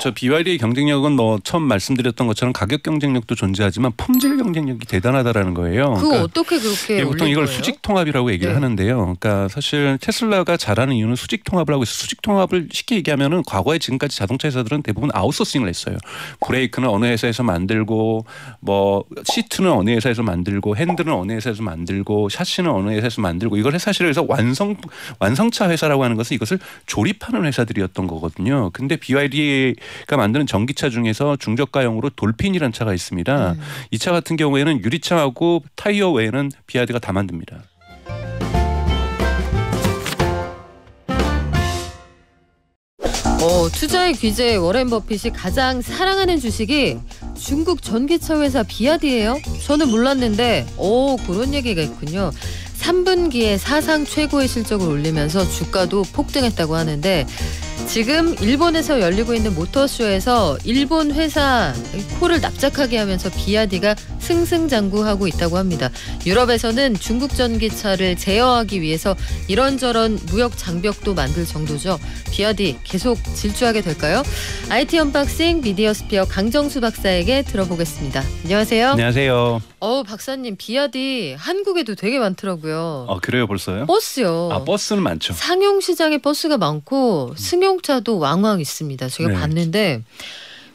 저 BYD의 경쟁력은 뭐 처음 말씀드렸던 것처럼 가격 경쟁력도 존재하지만 품질 경쟁력이 대단하다라는 거예요. 그 그러니까 어떻게 그렇게 예, 보통 이걸 수직 통합이라고 얘기를 네. 하는데요. 그러니까 사실 테슬라가 잘하는 이유는 수직 통합을 하고 있어. 수직 통합을 쉽게 얘기하면은 과거에 지금까지 자동차 회사들은 대부분 아웃소싱을 했어요. 브레이크는 어느 회사에서 만들고 뭐 시트는 어느 회사에서 만들고 핸들은 어느 회사에서 만들고 샤시는 어느 회사에서 만들고 이걸 사실 그래서 완성 완성차 회사라고 하는 것은 이것을 조립하는 회사들이었던 거거든요. 근데 BYD 그러니까 만드는 전기차 중에서 중저가형으로 돌핀이라는 차가 있습니다. 음. 이차 같은 경우에는 유리창하고 타이어 외에는 비아드가 다 만듭니다. 어, 투자의 귀재 워렌 버핏이 가장 사랑하는 주식이 중국 전기차 회사 비아디예요? 저는 몰랐는데 오 그런 얘기가 있군요. 3분기에 사상 최고의 실적을 올리면서 주가도 폭등했다고 하는데 지금 일본에서 열리고 있는 모터쇼에서 일본 회사 코를 납작하게 하면서 비아디가 승승장구하고 있다고 합니다. 유럽에서는 중국 전기차를 제어하기 위해서 이런저런 무역 장벽도 만들 정도죠. 비아디 계속 질주하게 될까요? IT 언박싱 미디어 스피어 강정수 박사에게 들어보겠습니다. 안녕하세요. 안녕하세요. 어우 박사님 비아디 한국에도 되게 많더라고요. 아 그래요 벌써요? 버스요. 아 버스는 많죠. 상용 시장에 버스가 많고 음. 승용차도 왕왕 있습니다. 제가 네. 봤는데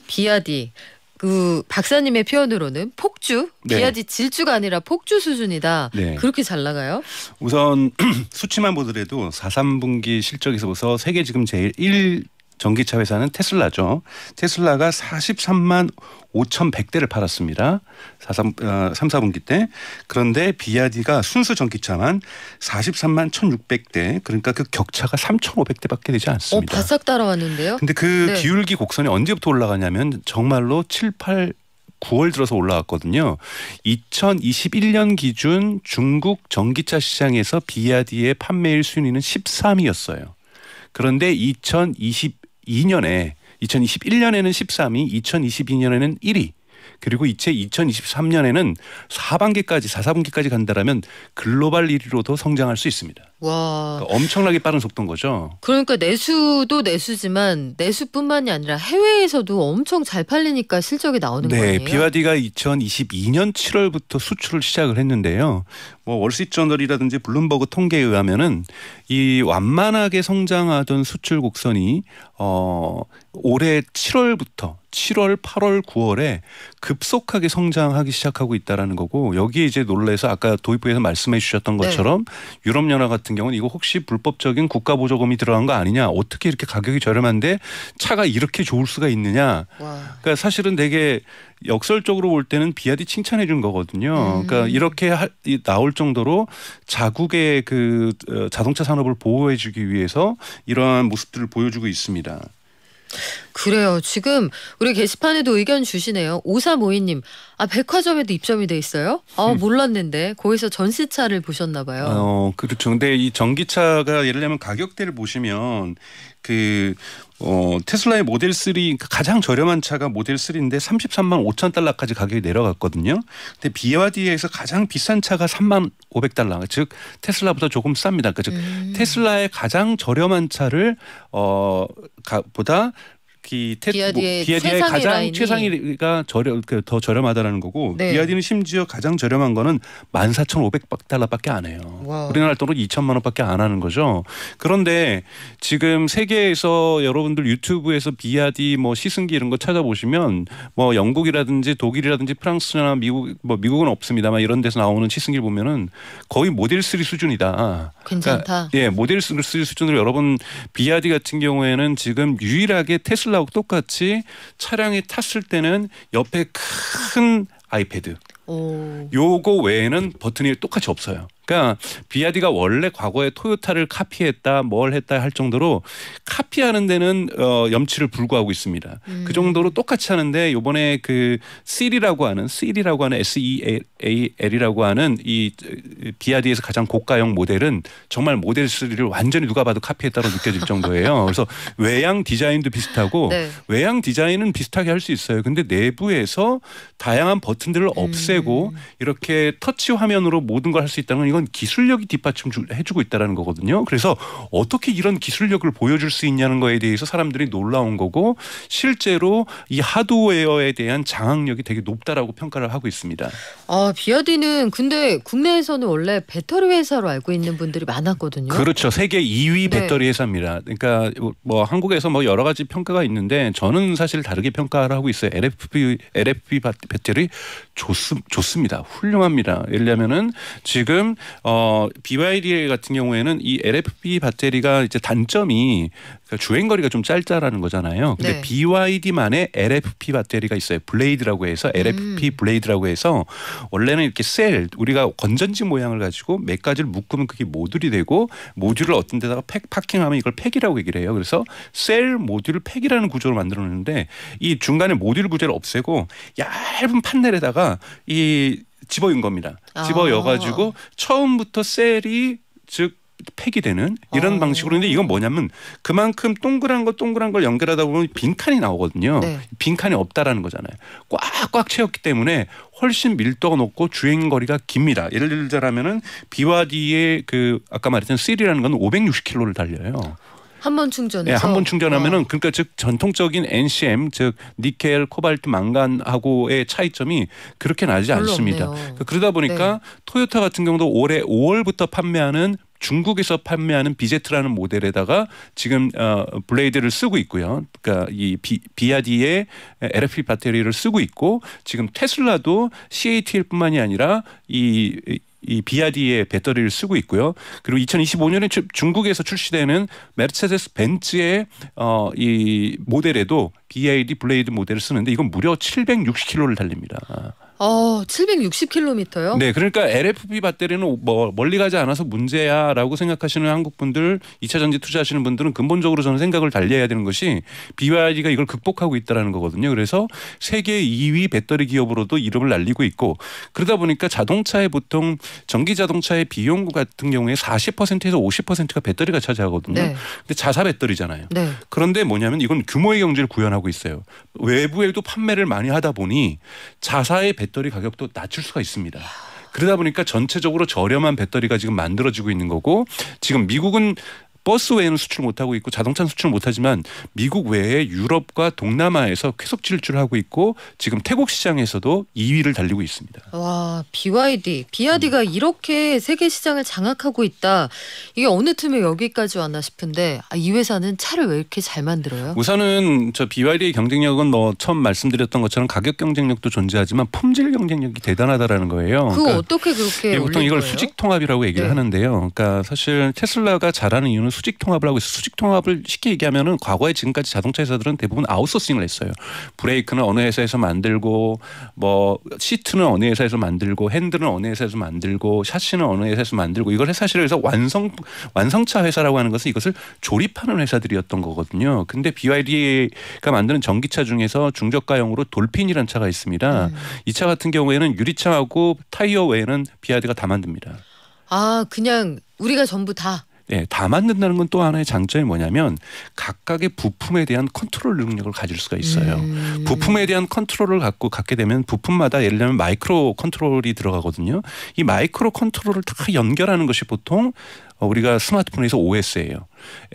비아디 그 박사님의 표현으로는 폭주 네. 기아지 질주가 아니라 폭주 수준이다. 네. 그렇게 잘 나가요? 우선 수치만 보더라도 4, 3분기 실적에서 세계 지금 제일 1 전기차 회사는 테슬라죠. 테슬라가 43만 5,100대를 팔았습니다. 3, 4분기 어, 때. 그런데 비아디가 순수 전기차만 43만 1,600대. 그러니까 그 격차가 3,500대밖에 되지 않습니다. 어, 바싹 따라왔는데요. 근데 그 네. 기울기 곡선이 언제부터 올라가냐면 정말로 7, 8 9월 들어서 올라왔거든요. 2021년 기준 중국 전기차 시장에서 비아디의 판매일 순위는 13위였어요. 그런데 2020 2022년에 2021년에는 13위, 2022년에는 1위. 그리고 이제 2023년에는 4반기까지 4, 사분기까지 간다라면 글로벌 1위로도 성장할 수 있습니다. 와. 그러니까 엄청나게 빠른 속도인 거죠. 그러니까 내수도 내수지만 내수뿐만이 아니라 해외에서도 엄청 잘 팔리니까 실적이 나오는 네, 거예요. 네, 비와디가 2022년 7월부터 수출을 시작을 했는데요. 뭐 월스트리트저널이라든지 블룸버그 통계에 의하면은 이 완만하게 성장하던 수출 곡선이 어 올해 7월부터 7월, 8월, 9월에 급속하게 성장하기 시작하고 있다라는 거고 여기에 이제 놀래서 아까 도입부에서 말씀해 주셨던 네. 것처럼 네. 유럽 연합 같은 경우는 이거 혹시 불법적인 국가 보조금이 들어간 거 아니냐? 어떻게 이렇게 가격이 저렴한데 차가 이렇게 좋을 수가 있느냐? 와. 그러니까 사실은 되게 역설적으로 볼 때는 비아디 칭찬해 준 거거든요. 음. 그러니까 이렇게 하, 나올 정도로 자국의 그 어, 자동차 산업을 보호해 주기 위해서 이러한 모습들을 보여주고 있습니다. 그래요. 지금 우리 게시판에도 의견 주시네요. 오사모이님 아, 백화점에도 입점이 돼 있어요? 아, 음. 몰랐는데. 거기서 전시차를 보셨나 봐요. 어, 그렇죠. 근데 이 전기차가 예를 들면 가격대를 보시면 그 어, 테슬라의 모델 3그 그러니까 가장 저렴한 차가 모델 3인데 33만 5천 달러까지 가격이 내려갔거든요. 근데 b 와디에서 가장 비싼 차가 3만 500달러. 즉 테슬라보다 조금 쌉니다. 그러니까 음. 테슬라의 가장 저렴한 차를 어 가, 보다 그 테, 비아디의, 뭐, 비아디의 가장 라인이. 최상위가 저렴 그 더 저렴하다라는 거고 네. 비아디는 심지어 가장 저렴한 거는 만 사천 오백 달러밖에안 해요. 와우. 우리나라 돈으로 이천만 원밖에 안 하는 거죠. 그런데 지금 세계에서 여러분들 유튜브에서 비아디 뭐 시승기 이런 거 찾아보시면 뭐 영국이라든지 독일이라든지 프랑스나 미국 뭐 미국은 없습니다만 이런 데서 나오는 시승기를 보면은 거의 모델 3 수준이다. 그러니까 괜찮다. 그러니까, 예, 모델 3 수준으로 여러분 비아디 같은 경우에는 지금 유일하게 테슬라 테슬라하고 똑같이 차량이 탔을 때는 옆에 큰 아이패드. 오. 요거 외에는 버튼이 똑같이 없어요. 그러니까 비아디가 원래 과거에 토요타를 카피했다 뭘 했다 할 정도로 카피하는 데는 어, 염치를 불구하고 있습니다. 그 음. 그 정도로 똑같이 하는데 요번에 그 씰이라고 하는 씰이라고 하는 SEAL이라고 하는 이 비아디에서 가장 고가형 모델은 정말 모델 3를 완전히 누가 봐도 카피했다고 느껴질 정도예요. 그래서 외양 디자인도 비슷하고 네. 외양 디자인은 비슷하게 할 수 있어요. 근데 내부에서 다양한 버튼들을 없애고 음. 이렇게 터치 화면으로 모든 걸 할 수 있다는 건 이건 기술력이 뒷받침 해주고 있다라는 거거든요. 그래서 어떻게 이런 기술력을 보여줄 수 있냐는 거에 대해서 사람들이 놀라운 거고 실제로 이 하드웨어에 대한 장악력이 되게 높다라고 평가를 하고 있습니다. 아 비아디는 근데 국내에서는 원래 배터리 회사로 알고 있는 분들이 많았거든요. 그렇죠. 세계 2위 배터리 회사입니다. 그러니까 뭐 한국에서 뭐 여러 가지 평가가 있는데 저는 사실 다르게 평가를 하고 있어요. LFP LFP 배터리 좋습, 좋습니다. 훌륭합니다. 예를 들면은 지금 어, BYD 같은 경우에는 이 LFP 배터리가 이제 단점이 그 주행 거리가 좀 짧다라는 거잖아요. 근데 네. BYD만의 LFP 배터리가 있어요. 블레이드라고 해서 LFP 음. 블레이드라고 해서 원래는 이렇게 셀 우리가 건전지 모양을 가지고 몇 가지를 묶으면 그게 모듈이 되고 모듈을 어떤 데다가 팩 파킹하면 이걸 팩이라고 얘기를 해요. 그래서 셀 모듈 팩이라는 구조를 만들어 놓는데 이 중간에 모듈 구조를 없애고 얇은 판넬에다가 이 집어인 겁니다. 집어여가지고 아. 처음부터 셀이 즉 팩이 되는 이런 아. 방식으로 근데 이건 뭐냐면 그만큼 동그란 거 동그란 걸 연결하다 보면 빈칸이 나오거든요. 네. 빈칸이 없다라는 거잖아요. 꽉꽉 채웠기 때문에 훨씬 밀도가 높고 주행 거리가 깁니다. 예를 들자면은 BYD의 그 아까 말했던 3라는 건 560km를 달려요. 한번 충전해서 예, 한번 충전하면은 어. 그러니까 즉 전통적인 NCM 즉 니켈, 코발트, 망간하고의 차이점이 그렇게 나지 않습니다. 그러니까 그러다 보니까 네. 토요타 같은 경우도 올해 5월부터 판매하는 중국에서 판매하는 비제트라는 모델에다가 지금 어, 블레이드를 쓰고 있고요. 그러니까 이 비, 비아디의 LFP 배터리를 쓰고 있고 지금 테슬라도 CATL뿐만이 아니라 이이 비아디의 배터리를 쓰고 있고요. 그리고 2025년에 중국에서 출시되는 메르세데스 벤츠의 어이 모델에도 BID 블레이드 모델을 쓰는데 이건 무려 760km를 달립니다. 어, 760km요? 네, 그러니까 LFP 배터리는 뭐 멀리 가지 않아서 문제야라고 생각하시는 한국 분들, 2차 전지 투자하시는 분들은 근본적으로 저는 생각을 달리해야 되는 것이 BYD가 이걸 극복하고 있다라는 거거든요. 그래서 세계 2위 배터리 기업으로도 이름을 날리고 있고 그러다 보니까 자동차에 보통 전기 자동차의 비용 같은 경우에 40%에서 50%가 배터리가 차지하거든요. 네. 근데 자사 배터리잖아요. 네. 그런데 뭐냐면 이건 규모의 경제를 구현하고 있어요. 외부에도 판매를 많이 하다 보니 자사의 배터리 배터리 가격도 낮출 수가 있습니다. 그러다 보니까 전체적으로 저렴한 배터리가 지금 만들어지고 있는 거고 지금 미국은 버스 외에는 수출 못하고 있고 자동차는 수출 못하지만 미국 외에 유럽과 동남아에서 계속 질주하고 있고 지금 태국 시장에서도 2위를 달리고 있습니다. 와 BYD, BYD가 음. 이렇게 세계 시장을 장악하고 있다. 이게 어느 틈에 여기까지 왔나 싶은데 아, 이 회사는 차를 왜 이렇게 잘 만들어요? 우선은 저 BYD의 경쟁력은 뭐 처음 말씀드렸던 것처럼 가격 경쟁력도 존재하지만 품질 경쟁력이 대단하다라는 거예요. 그거 그러니까 어떻게 그렇게 예, 보통 이걸 거예요? 수직 통합이라고 얘기를 네. 하는데요. 그러니까 사실 테슬라가 잘하는 이유는 수직 통합을 하고 있어 수직 통합을 쉽게 얘기하면은 과거에 지금까지 자동차 회사들은 대부분 아웃소싱을 했어요. 브레이크는 어느 회사에서 만들고 뭐 시트는 어느 회사에서 만들고 핸들은 어느 회사에서 만들고 샷시는 어느 회사에서 만들고 이걸 사실 해서 완성 완성차 회사라고 하는 것은 이것을 조립하는 회사들이었던 거거든요. 근데 BYD가 만드는 전기차 중에서 중저가형으로 돌핀이라는 차가 있습니다. 음. 네. 이차 같은 경우에는 유리창하고 타이어 외에는 BYD가 다 만듭니다. 아, 그냥 우리가 전부 다 예, 다 만든다는 건 또 하나의 장점이 뭐냐면 각각의 부품에 대한 컨트롤 능력을 가질 수가 있어요. 음. 부품에 대한 컨트롤을 갖고 갖게 되면 부품마다 예를 들면 마이크로 컨트롤이 들어가거든요. 이 마이크로 컨트롤을 다 연결하는 것이 보통 어, 우리가 스마트폰에서 OS예요.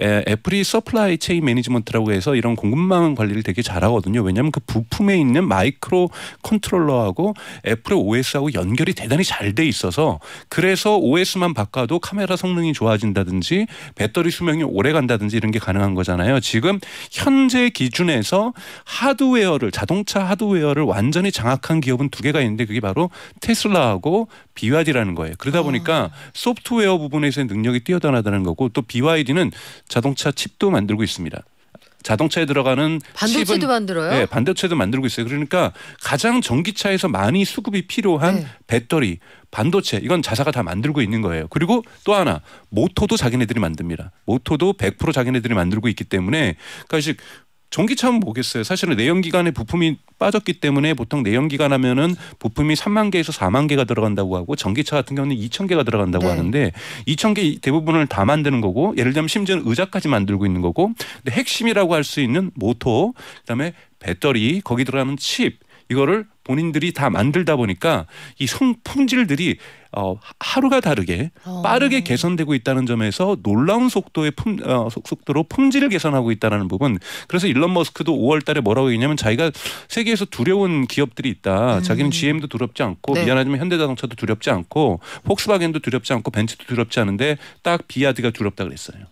애플이 서플라이 체인 매니지먼트라고 해서 이런 공급망 관리를 되게 잘하거든요. 왜냐하면 그 부품에 있는 마이크로 컨트롤러하고 애플의 OS하고 연결이 대단히 잘 돼 있어서 그래서 OS만 바꿔도 카메라 성능이 좋아진다든지 배터리 수명이 오래 간다든지 이런 게 가능한 거잖아요. 지금 현재 기준에서 하드웨어를 자동차 하드웨어를 완전히 장악한 기업은 두 개가 있는데 그게 바로 테슬라하고 비와디라는 거예요. 그러다 보니까 아. 소프트웨어 부분에서의 능력 능력이 뛰어나다는 거고 또 BYD는 자동차 칩도 만들고 있습니다. 자동차에 들어가는 반도체도 칩은, 만들어요. 네, 반도체도 만들고 있어요. 그러니까 가장 전기차에서 많이 수급이 필요한 네. 배터리, 반도체 이건 자사가 다 만들고 있는 거예요. 그리고 또 하나 모토도 자기네들이 만듭니다. 모토도 100% 자기네들이 만들고 있기 때문에 그러니까 전기차는 뭐겠어요. 사실은 내연기관에 부품이 빠졌기 때문에 보통 내연기관 하면은 부품이 3만 개에서 4만 개가 들어간다고 하고 전기차 같은 경우는 2천 개가 들어간다고 네. 하는데 2천 개 대부분을 다 만드는 거고 예를 들면 심지어는 의자까지 만들고 있는 거고 근데 핵심이라고 할 수 있는 모터 그다음에 배터리 거기 들어가는 칩 이거를 본인들이 다 만들다 보니까 이 성품질들이 어, 하루가 다르게 어. 빠르게 개선되고 있다는 점에서 놀라운 속도의 품, 어, 속도로 품질을 개선하고 있다는 부분. 그래서 일론 머스크도 5월달에 뭐라고 했냐면 자기가 세계에서 두려운 기업들이 있다. 음. 자기는 GM도 두렵지 않고 네. 미안하지만 현대자동차도 두렵지 않고 폭스바겐도 두렵지 않고 벤츠도 두렵지 않은데 딱 비아드가 두렵다 그랬어요.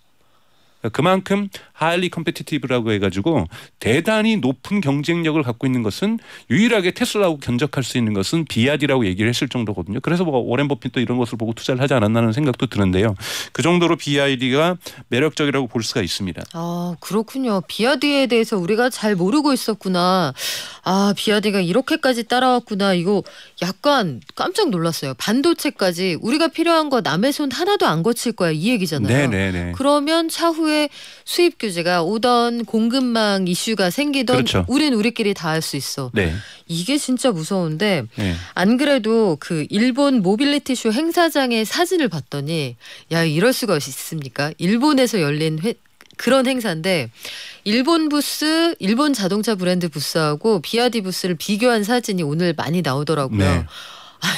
그러니까 그만큼 하일리 컴페티티브라고 해가지고 대단히 높은 경쟁력을 갖고 있는 것은 유일하게 테슬라하고 견적할 수 있는 것은 비아디라고 얘기를 했을 정도거든요. 그래서 뭐 워렌 버핏도 이런 것을 보고 투자를 하지 않았나는 생각도 드는데요. 그 정도로 비아디가 매력적이라고 볼 수가 있습니다. 아 그렇군요. 비아디에 대해서 우리가 잘 모르고 있었구나. 아비아디가 이렇게까지 따라왔구나. 이거 약간 깜짝 놀랐어요. 반도체까지 우리가 필요한 거 남의 손 하나도 안 거칠 거야 이 얘기잖아요. 네네네. 네, 네. 그러면 차후에 해외 수입 규제가 오던 공급망 이슈가 생기던 그렇죠. 우린 우리끼리 다 할 수 있어. 네. 이게 진짜 무서운데 네. 안 그래도 그 일본 모빌리티 쇼 행사장의 사진을 봤더니 야 이럴 수가 있습니까? 일본에서 열린 회, 그런 행사인데 일본 부스, 일본 자동차 브랜드 부스하고 비아디 부스를 비교한 사진이 오늘 많이 나오더라고요. 네.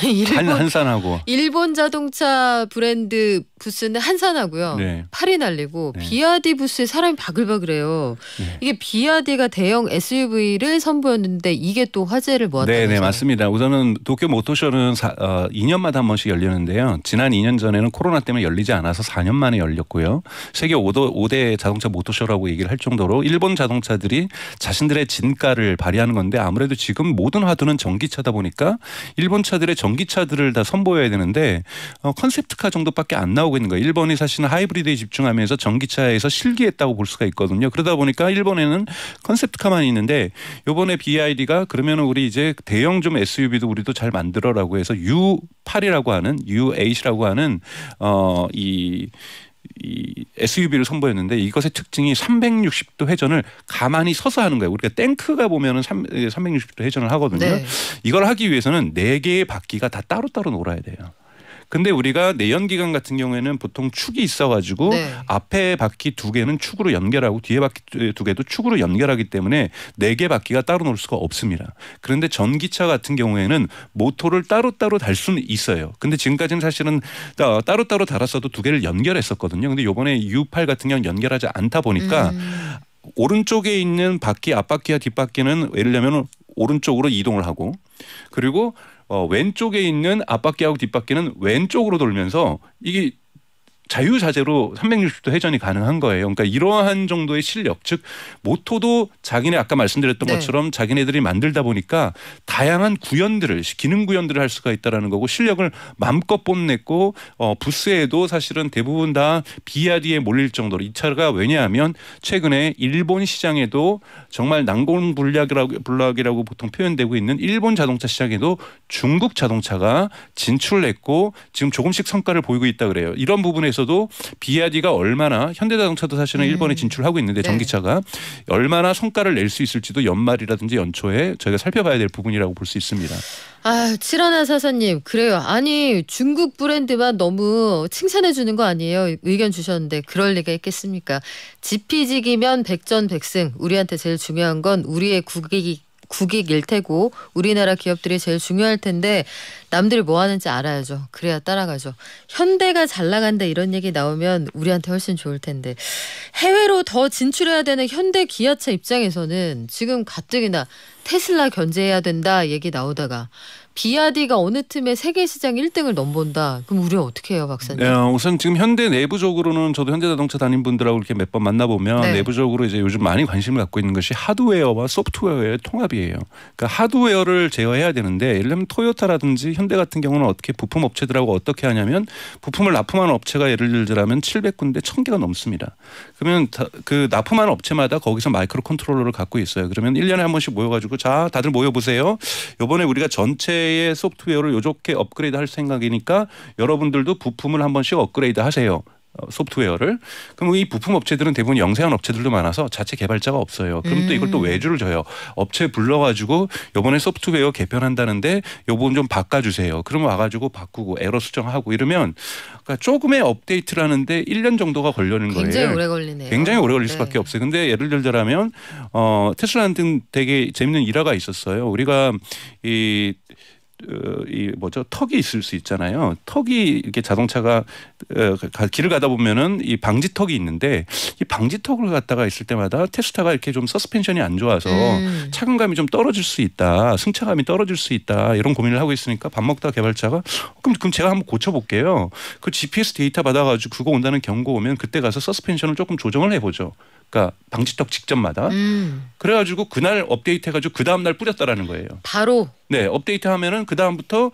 일본 한산하고 일본 자동차 브랜드 부스는 한산하고요. 네. 팔이 날리고 네. 비아디 부스에 사람이 바글바글해요. 네. 이게 비아디가 대형 SUV를 선보였는데 이게 또 화제를 모았다는 네, 네, 맞습니다. 우선은 도쿄 모터쇼는 사, 어, 2년마다 한 번씩 열리는데요. 지난 2년 전에는 코로나 때문에 열리지 않아서 4년 만에 열렸고요. 세계 5도, 5대 자동차 모터쇼라고 얘기를 할 정도로 일본 자동차들이 자신들의 진가를 발휘하는 건데 아무래도 지금 모든 화두는 전기차다 보니까 일본 차들이 기들의 전기차들을 다 선보여야 되는데 어, 컨셉트카 정도밖에 안 나오고 있는 거예요. 일본이 사실은 하이브리드에 집중하면서 전기차에서 실기했다고 볼 수가 있거든요. 그러다 보니까 일본에는 컨셉트카만 있는데 요번에 BID가 그러면 우리 이제 대형 좀 SUV도 우리도 잘 만들어라고 해서 U8이라고 하는 U8이라고 하는 어이 이 SUV를 선보였는데 이것의 특징이 360도 회전을 가만히 서서 하는 거예요. 우리가 탱크가 보면은 3, 360도 회전을 하거든요. 네. 이걸 하기 위해서는 네 개의 바퀴가 다 따로따로 놀아야 돼요. 근데 우리가 내연기관 같은 경우에는 보통 축이 있어가지고 네. 앞에 바퀴 두 개는 축으로 연결하고 뒤에 바퀴 두 개도 축으로 연결하기 때문에 네 개 바퀴가 따로 놓을 수가 없습니다. 그런데 전기차 같은 경우에는 모터를 따로따로 달 수는 있어요. 근데 지금까지는 사실은 따로따로 달았어도 두 개를 연결했었거든요. 근데 요번에 U8 같은 경우는 연결하지 않다 보니까 음. 오른쪽에 있는 바퀴 앞바퀴와 뒷바퀴는 예를 들면 오른쪽으로 이동을 하고 그리고 어, 왼쪽에 있는 앞바퀴하고 뒷바퀴는 왼쪽으로 돌면서 이게 자유자재로 360도 회전이 가능한 거예요. 그러니까 이러한 정도의 실력, 즉 모토도 자기네 아까 말씀드렸던 네. 것처럼 자기네들이 만들다 보니까 다양한 구현들을 기능 구현들을 할 수가 있다라는 거고 실력을 맘껏 뽐냈고 어, 부스에도 사실은 대부분 다 BRD에 몰릴 정도로 이 차가 왜냐하면 최근에 일본 시장에도 정말 난공 불락이라고 불락이라고 보통 표현되고 있는 일본 자동차 시장에도 중국 자동차가 진출했고 지금 조금씩 성과를 보이고 있다 그래요. 이런 부분에서 있어도 BRD가 얼마나 현대자동차도 사실은 음. 일본에 진출하고 있는데 네. 전기차가 네. 얼마나 성과를 낼 수 있을지도 연말이라든지 연초에 저희가 살펴봐야 될 부분이라고 볼 수 있습니다. 아, 칠하나 사사님, 그래요. 아니, 중국 브랜드만 너무 칭찬해 주는 거 아니에요? 의견 주셨는데 그럴 리가 있겠습니까? 지피지기면 백전백승. 우리한테 제일 중요한 건 우리의 국익 국익일 테고 우리나라 기업들이 제일 중요할 텐데 남들이 뭐 하는지 알아야죠. 그래야 따라가죠. 현대가 잘 나간다 이런 얘기 나오면 우리한테 훨씬 좋을 텐데 해외로 더 진출해야 되는 현대 기아차 입장에서는 지금 가뜩이나 테슬라 견제해야 된다 얘기 나오다가 비아디가 어느 틈에 세계 시장 1등을 넘본다. 그럼 우리 어떻게 해요, 박사님? 예, 우선 지금 현대 내부적으로는 저도 현대 자동차 다닌 분들하고 이렇게 몇 번 만나보면 네. 내부적으로 이제 요즘 많이 관심을 갖고 있는 것이 하드웨어와 소프트웨어의 통합이에요. 그러니까 하드웨어를 제어해야 되는데 예를 들면 토요타라든지 현대 같은 경우는 어떻게 부품 업체들하고 어떻게 하냐면 부품을 납품하는 업체가 예를 들자면 700군데 1000개가 넘습니다. 그러면 그 납품하는 업체마다 거기서 마이크로 컨트롤러를 갖고 있어요. 그러면 1년에 한 번씩 모여 가지고 자, 다들 모여 보세요. 요번에 우리가 전체 미래의 소프트웨어를 요렇게 업그레이드 할 생각이니까 여러분들도 부품을 한 번씩 업그레이드 하세요. 어, 소프트웨어를 그럼 이 부품 업체들은 대부분 영세한 업체들도 많아서 자체 개발자가 없어요. 그럼 음. 또 이걸 또 음. 외주를 줘요. 업체 불러가지고 요번에 소프트웨어 개편한다는데 요 부분 좀 바꿔주세요. 그럼 와가지고 바꾸고 에러 수정하고 이러면 그러니까 조금의 업데이트를 하는데 1년 정도가 걸리는 거예요. 굉장히 오래 걸리네요. 굉장히 오래 걸릴 네. 수밖에 네. 없어요. 근데 예를 들자면 어, 테슬라한테 되게 재밌는 일화가 있었어요. 우리가 이 어, 이 뭐죠 턱이 있을 수 있잖아요. 턱이 이렇게 자동차가 어, 길을 가다 보면은 이 방지턱이 있는데 이 방지턱을 갖다가 있을 때마다 테스트가 이렇게 좀 서스펜션이 안 좋아서 음. 착용감이 좀 떨어질 수 있다, 승차감이 떨어질 수 있다 이런 고민을 하고 있으니까 밥 먹다 개발자가 어, 그럼 그럼 제가 한번 고쳐볼게요. 그 GPS 데이터 받아가지고 그거 온다는 경고 오면 그때 가서 서스펜션을 조금 조정을 해보죠. 그러니까 방지턱 직전마다 음. 그래가지고 그날 업데이트해가지고 그 다음 날 뿌렸다라는 거예요. 바로 네 업데이트하면은 그 다음부터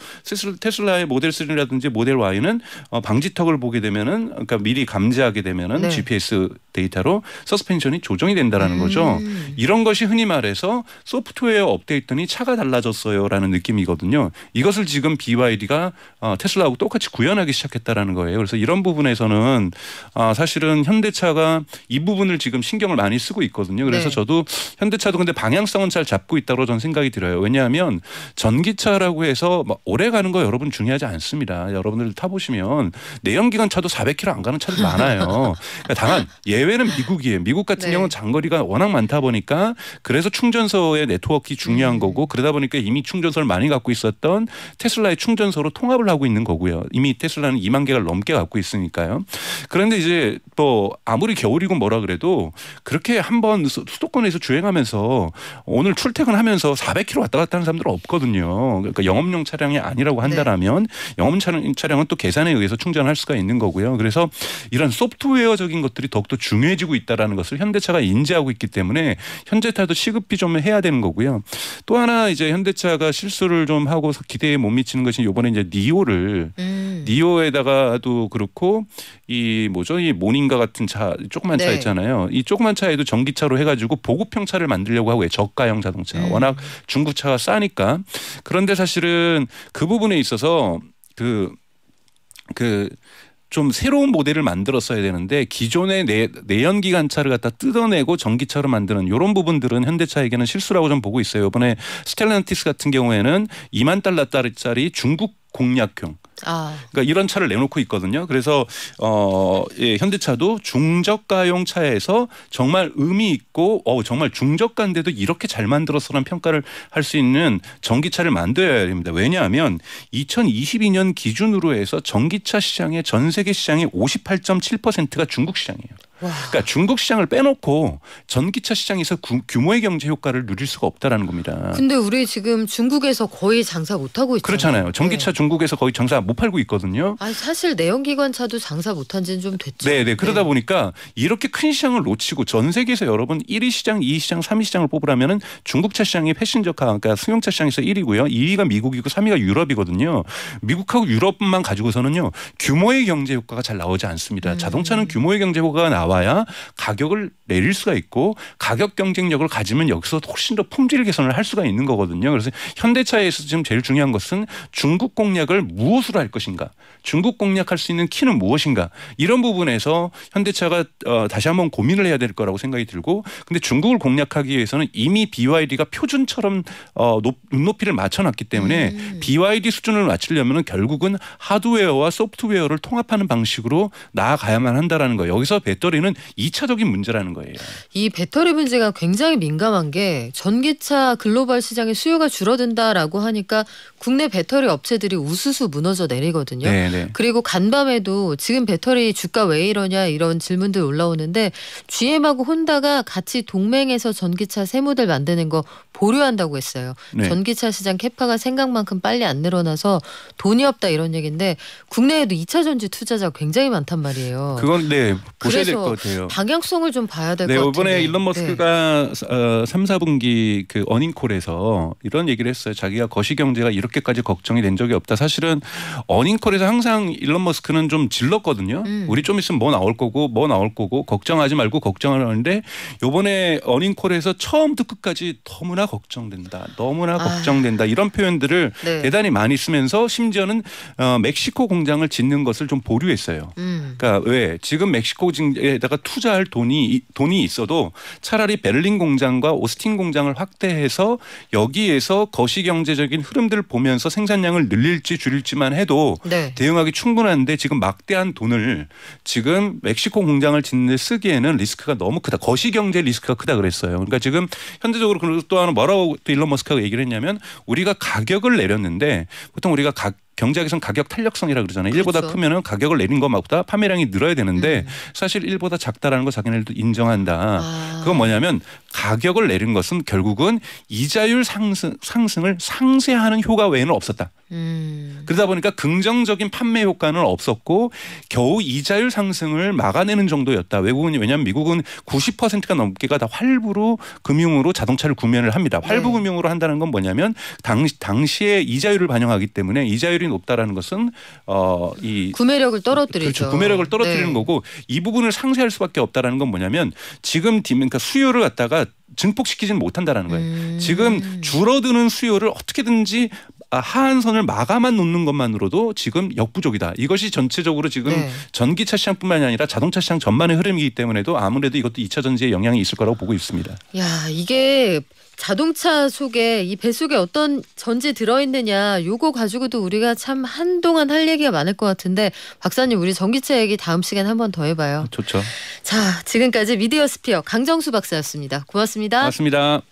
테슬라의 모델 3라든지 모델 Y는 어, 방지턱을 보게 되면은 그러니까 미리 감지하게 되면은 네. GPS 데이터로 서스펜션이 조정이 된다라는 음. 거죠. 이런 것이 흔히 말해서 소프트웨어 업데이트니 차가 달라졌어요라는 느낌이거든요. 이것을 지금 BYD가 어, 테슬라하고 똑같이 구현하기 시작했다라는 거예요. 그래서 이런 부분에서는 아, 사실은 현대차가 이 부분을 지금 신경을 많이 쓰고 있거든요. 그래서 네. 저도 현대차도 근데 방향성은 잘 잡고 있다고 저는 생각이 들어요. 왜냐하면 전기차라고 해서 오래 가는 거 여러분 중요하지 않습니다. 여러분들 타보시면 내연기관 차도 400km 안 가는 차도 많아요. 그러니까 다만 예 예외는 미국이에요. 미국 같은 네. 경우는 장거리가 워낙 많다 보니까 그래서 충전소의 네트워크가 중요한 음. 거고 그러다 보니까 이미 충전소를 많이 갖고 있었던 테슬라의 충전소로 통합을 하고 있는 거고요. 이미 테슬라는 2만 개가 넘게 갖고 있으니까요. 그런데 이제 또 뭐 아무리 겨울이고 뭐라 그래도 그렇게 한번 수도권에서 주행하면서 오늘 출퇴근하면서 400km 왔다 갔다 하는 사람들은 없거든요. 그러니까 영업용 차량이 아니라고 네. 한다라면 네. 영업 차량, 차량은 또 계산에 의해서 충전할 수가 있는 거고요. 그래서 이런 소프트웨어적인 것들이 더욱더 중요합니다 중요해지고 있다라는 것을 현대차가 인지하고 있기 때문에 현대차도 시급히 좀 해야 되는 거고요. 또 하나 이제 현대차가 실수를 좀 하고 기대에 못 미치는 것이 요번에 이제 니오를 음. 니오에다가도 그렇고 이 뭐죠? 이 모닝과 같은 차 조그만 차 네. 있잖아요. 이 조그만 차에도 전기차로 해 가지고 보급형 차를 만들려고 하고 요 저가형 자동차. 음. 워낙 중국차가 싸니까. 그런데 사실은 그 부분에 있어서 그그 그좀 새로운 모델을 만들었어야 되는데 기존의 내, 내연 기관차를 갖다 뜯어내고 전기차로 만드는 이런 부분들은 현대차에게는 실수라고 좀 보고 있어요. 이번에 스텔란티스 같은 경우에는 2만 달러짜리 중국 공략형 아. 그러니까 이런 차를 내놓고 있거든요. 그래서 어, 예, 현대차도 중저가용 차에서 정말 의미 있고 어, 정말 중저가인데도 이렇게 잘 만들어서라는 평가를 할 수 있는 전기차를 만들어야 됩니다. 왜냐하면 2022년 기준으로 해서 전기차 시장의 전 세계 시장의 58.7%가 중국 시장이에요. 그러니까 중국 시장을 빼놓고 전기차 시장에서 구, 규모의 경제 효과를 누릴 수가 없다라는 겁니다. 근데 우리 지금 중국에서 거의 장사 못 하고 있잖아 그렇잖아요. 전기차 네. 중국에서 거의 장사 못 팔고 있거든요. 아 사실 내연기관 차도 장사 못한 지는 좀 됐죠. 네, 네. 그러다 네. 보니까 이렇게 큰 시장을 놓치고 전 세계에서 여러분 1위 시장, 2위 시장, 3위 시장을 뽑으라면은 중국차 시장이 패신저카 그러니까 승용차 시장에서 1위고요. 2위가 미국이고 3위가 유럽이거든요. 미국하고 유럽만 가지고서는요. 규모의 경제 효과가 잘 나오지 않습니다. 음. 자동차는 규모의 경제 효과가 나와 나와야 가격을 내릴 수가 있고 가격 경쟁력을 가지면 여기서 훨씬 더 품질 개선을 할 수가 있는 거거든요. 그래서 현대차에서 지금 제일 중요한 것은 중국 공략을 무엇으로 할 것인가, 중국 공략할 수 있는 키는 무엇인가 이런 부분에서 현대차가 어, 다시 한번 고민을 해야 될 거라고 생각이 들고, 근데 중국을 공략하기 위해서는 이미 BYD가 표준처럼 어, 높, 눈높이를 맞춰놨기 때문에 음. BYD 수준을 맞추려면 결국은 하드웨어와 소프트웨어를 통합하는 방식으로 나아가야만 한다라는 거예요. 여기서 배터리 배터리는 2차적인 문제라는 거예요. 이 배터리 문제가 굉장히 민감한 게 전기차 글로벌 시장의 수요가 줄어든다라고 하니까 국내 배터리 업체들이 우수수 무너져 내리거든요. 네네. 네. 그리고 간밤에도 지금 배터리 주가 왜 이러냐 이런 질문들 올라오는데 GM하고 혼다가 같이 동맹해서 전기차 새 모델 만드는 거 보류한다고 했어요. 네. 전기차 시장 캐파가 생각만큼 빨리 안 늘어나서 돈이 없다 이런 얘기인데 국내에도 2차 전지 투자자 굉장히 많단 말이에요. 그건 네 보셔야 될, 것 같아요. 방향성을 좀 봐야 될 것 같아요. 네, 이번에 일론 네. 머스크가 네. 어, 3, 4분기 그 어닝콜에서 이런 얘기를 했어요. 자기가 거시 경제가 이렇게까지 걱정이 된 적이 없다. 사실은 어닝콜에서 항상 일론 머스크는 좀 질렀거든요. 음. 우리 좀 있으면 뭐 나올 거고 뭐 나올 거고 걱정하지 말고 걱정을 하는데 요번에 어닝콜에서 처음부터 끝까지 너무나 걱정된다. 너무나 아. 걱정된다. 이런 표현들을 네. 대단히 많이 쓰면서 심지어는 어, 멕시코 공장을 짓는 것을 좀 보류했어요. 음. 그러니까 왜 지금 멕시코 에 거기에다가 투자할 돈이 돈이 있어도 차라리 베를린 공장과 오스틴 공장을 확대해서 여기에서 거시 경제적인 흐름들을 보면서 생산량을 늘릴지 줄일지만 해도 네. 대응하기 충분한데 지금 막대한 돈을 지금 멕시코 공장을 짓는 데 쓰기에는 리스크가 너무 크다. 거시 경제 리스크가 크다 그랬어요. 그러니까 지금 현재적으로 그리고 또 하나 뭐라고 또 일론 머스크가 얘기를 했냐면 우리가 가격을 내렸는데 보통 우리가 각 경제학에서는 가격 탄력성이라 그러잖아요. 일보다 그렇죠. 크면은 가격을 내린 것마다 판매량이 늘어야 되는데 음. 사실 일보다 작다라는 거 자기네들도 인정한다. 아. 그건 뭐냐면 가격을 내린 것은 결국은 이자율 상승 상승을 상쇄하는 효과 외에는 없었다. 음. 그러다 보니까 긍정적인 판매 효과는 없었고 겨우 이자율 상승을 막아내는 정도였다. 외국은 왜냐하면 미국은 90%가 넘게가 다 활부로 금융으로 자동차를 구매를 합니다. 활부 네. 금융으로 한다는 건 뭐냐면 당시 당시에 이자율을 반영하기 때문에 이자율이 높다라는 것은 어 이 구매력을 떨어뜨리죠. 그렇죠. 구매력을 떨어뜨리는 네. 거고 이 부분을 상쇄할 수밖에 없다라는 건 뭐냐면 지금 그러니까 수요를 갖다가 증폭시키지는 못한다라는 거예요. 음. 지금 줄어드는 수요를 어떻게든지 아, 하한선을 마감만 놓는 것만으로도 지금 역부족이다. 이것이 전체적으로 지금 네. 전기차 시장뿐만이 아니라 자동차 시장 전반의 흐름이기 때문에도 아무래도 이것도 2차 전지에 영향이 있을 거라고 보고 있습니다. 야, 이게 자동차 속에 이 배속에 어떤 전지 들어있느냐 요거 가지고도 우리가 참 한동안 할 얘기가 많을 것 같은데 박사님 우리 전기차 얘기 다음 시간에 한 번 더 해봐요. 좋죠. 자 지금까지 미디어 스피어 강정수 박사였습니다. 고맙습니다. 고맙습니다.